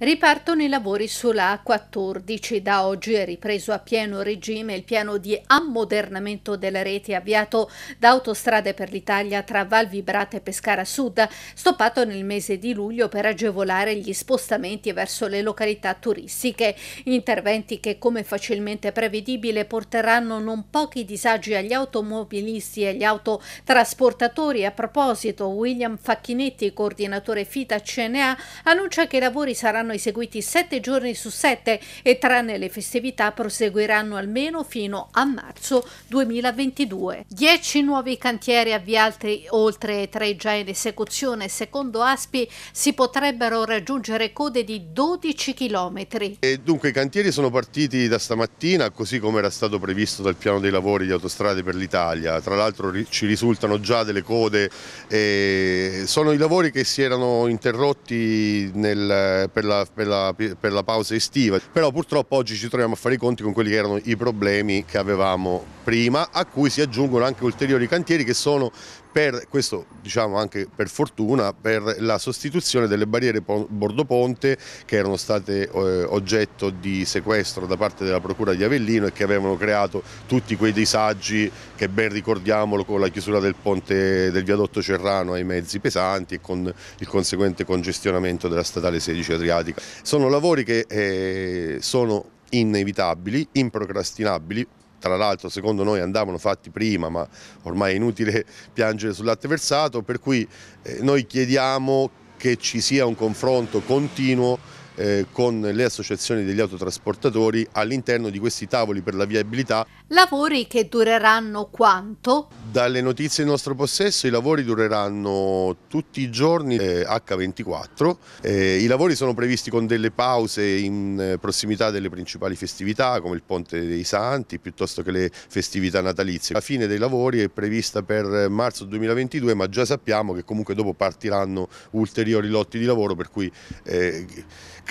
Ripartono i lavori sulla A14. Da oggi è ripreso a pieno regime il piano di ammodernamento della rete avviato da Autostrade per l'Italia tra Val Vibrate e Pescara Sud, stoppato nel mese di luglio per agevolare gli spostamenti verso le località turistiche. Interventi che, come facilmente prevedibile, porteranno non pochi disagi agli automobilisti e agli autotrasportatori. A proposito, William Facchinetti, coordinatore FITA CNA, annuncia che i lavori saranno saranno eseguiti sette giorni su sette e tranne le festività proseguiranno almeno fino a marzo 2022. Dieci nuovi cantieri avviati, oltre tre già in esecuzione. Secondo Aspi si potrebbero raggiungere code di 12 km. E dunque i cantieri sono partiti da stamattina così come era stato previsto dal piano dei lavori di autostrade per l'Italia. Tra l'altro ci risultano già delle code. Eh, sono i lavori che si erano interrotti nel, per la per, la, per la pausa estiva, però purtroppo oggi ci troviamo a fare i conti con quelli che erano i problemi che avevamo prima, a cui si aggiungono anche ulteriori cantieri che sono per, questo diciamo anche per fortuna, per la sostituzione delle barriere bordoponte che erano state eh, oggetto di sequestro da parte della Procura di Avellino e che avevano creato tutti quei disagi che ben ricordiamolo con la chiusura del ponte del viadotto Cerrano ai mezzi pesanti e con il conseguente congestionamento della statale 16 Adriatica. Sono lavori che eh, sono inevitabili, improcrastinabili, tra l'altro secondo noi andavano fatti prima, ma ormai è inutile piangere sul latte versato, per cui eh, noi chiediamo che ci sia un confronto continuo eh, con le associazioni degli autotrasportatori all'interno di questi tavoli per la viabilità. Lavori che dureranno quanto? Dalle notizie in nostro possesso i lavori dureranno tutti i giorni eh, H24. Eh, I lavori sono previsti con delle pause in eh, prossimità delle principali festività come il Ponte dei Santi piuttosto che le festività natalizie. La fine dei lavori è prevista per eh, marzo 2022 ma già sappiamo che comunque dopo partiranno ulteriori lotti di lavoro per cui eh,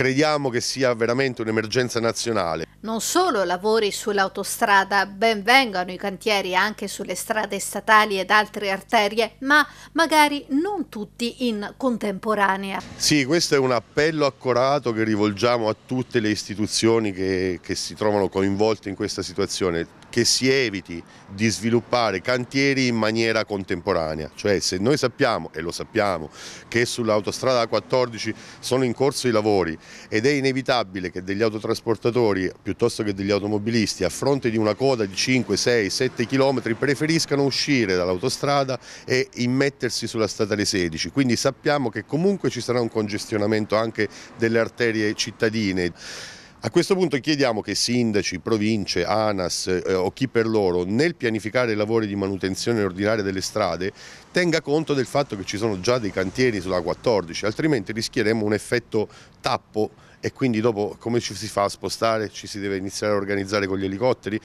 crediamo che sia veramente un'emergenza nazionale. Non solo lavori sull'autostrada, ben vengano i cantieri anche sulle strade statali ed altre arterie, ma magari non tutti in contemporanea. Sì, questo è un appello accorato che rivolgiamo a tutte le istituzioni che, che si trovano coinvolte in questa situazione che si eviti di sviluppare cantieri in maniera contemporanea, cioè se noi sappiamo, e lo sappiamo, che sull'autostrada 14 sono in corso i lavori ed è inevitabile che degli autotrasportatori piuttosto che degli automobilisti a fronte di una coda di 5, 6, 7 km preferiscano uscire dall'autostrada e immettersi sulla statale 16, quindi sappiamo che comunque ci sarà un congestionamento anche delle arterie cittadine. A questo punto chiediamo che sindaci, province, ANAS eh, o chi per loro nel pianificare i lavori di manutenzione ordinaria delle strade tenga conto del fatto che ci sono già dei cantieri sulla 14, altrimenti rischieremo un effetto tappo e quindi dopo come ci si fa a spostare, ci si deve iniziare a organizzare con gli elicotteri.